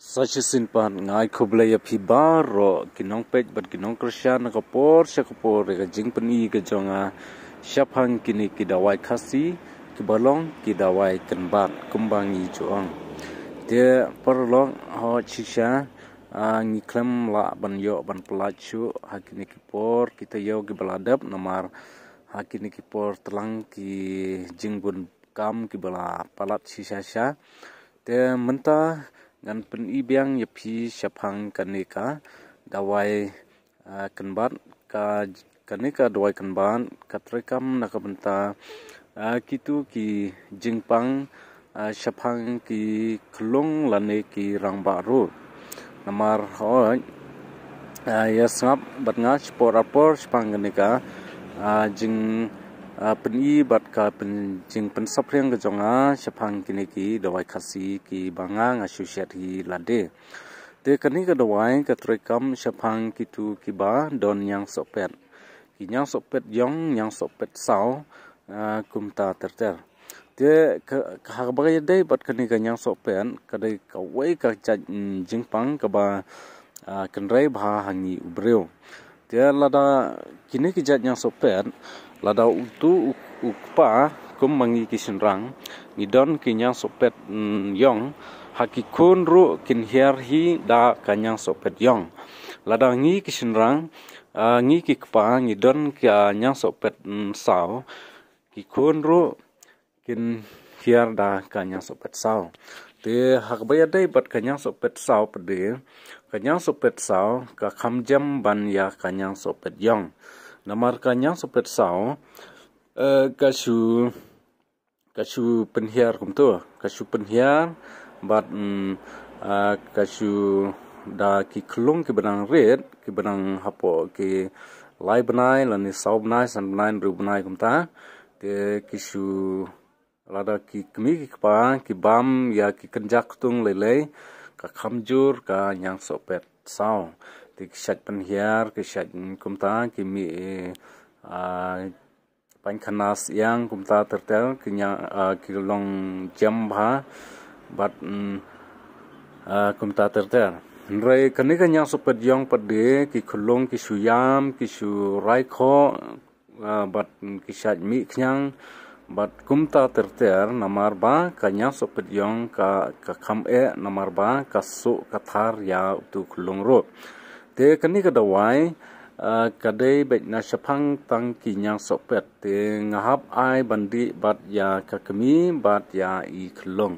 Sache sinpan ngai khuble ya phi baro kinong pej bat kinong krishan ka por sha ka por ga jing pani ga jonga shaphang kini ki dawai khasi kibalong balong ki dawai kanbat kumbang i chuang te parlong ho chisha a ngi la ban yo ban plachu ha kini ki kita yo ki baladap namar ha kini ki por telang ki ha jingbun kam ki bala palat chisha sha te mentah ngan pen ibyang ya pi syapang kaneka dawai kanban ka kaneka dawai kanban katrekam nak nakabenta kitu ki jingpang syapang ki kelung lani ki rang rangbaru namar hoy ya sap por sporapor syapang kaneka jing pen i bat ka pen jing pen sap riang ke jong a shapang kini ki dawai khasi ki banga nga shu shet hi la de te kani ka dawai ka tre kam shapang ki tu ki ba don yang sok pet ki nyang sok pet yong nyang sok pet sao kum ta ter ter te ka ha ba ye de bat kani ka nyang sok pen ka de ka wei ka cha jing pang ka ba kan rai bha hangi ubreo te la da kini ki jat nyang sok pet Lada utu ukpa kum mangi kisin rang nidon kinyang sopet mm, yong haki kun ru kin hier hi da kanyang sopet yong Lada ngi kisin rang ngi kikpa nidon kanyang sopet mm, sao ki kun ru kin hier da kanyang sopet sao te hak baya dai pat kanyang sopet sao pede kanyang sopet sao ka kham jam ban ya kanyang sopet yong na markanyang supet sao eh, kasu kasu penhiar kum tu kasu penhiar bat mm, ah, kasu da ki kibenang red kibenang benang hapo ki lai benai lan ni sao benai san benai ru benai kum ta ke lada kikmi kemi kibam kepa ya ki kenjak tung lele ka kamjur ka nyang sopet sao ติชัดปัญญาคือชัดคุมตาคือมีปัญคณาสยังคุมตาตรเตลคือยังคือลองจำบ้าบัดคุมตาตรเตลเรื่องคนี้ก็ยังสุดยองประเดี๋ยคือคุลงคือชุยามคือชุไรโคบัดคือชัดมีขยังบัดคุมตาตรเตลนามาร์บ้าคือยังสุดยองคือคือคำเอนามาร์บ้าคือสุคือทาร์ยาตุคุลงรู้ te kani ka dawai kade bet na shapang tang ki nyang so pet te ngahap ai bandi bat ya kakmi bat ya i khlong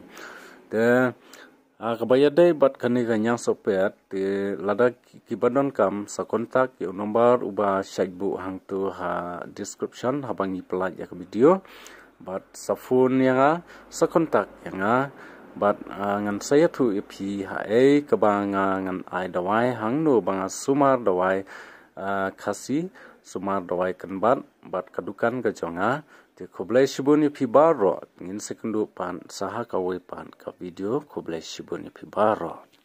te a ka baya de bat kani ka nyang so pet te lada ki badon kam sa kontak ki number uba shaibu hang tu ha description ha bangi pelat ya ka video bat sa phone yang a sa kontak yang a but uh, ngan saya tu ipi hae kebang ngan ai dawai hang no banga sumar dawai uh, kasi sumar dawai kan bat bat kadukan ke jonga te kuble shibun ipi baro ngin sekundu pan saha kawai pan ka video kuble shibun ipi baro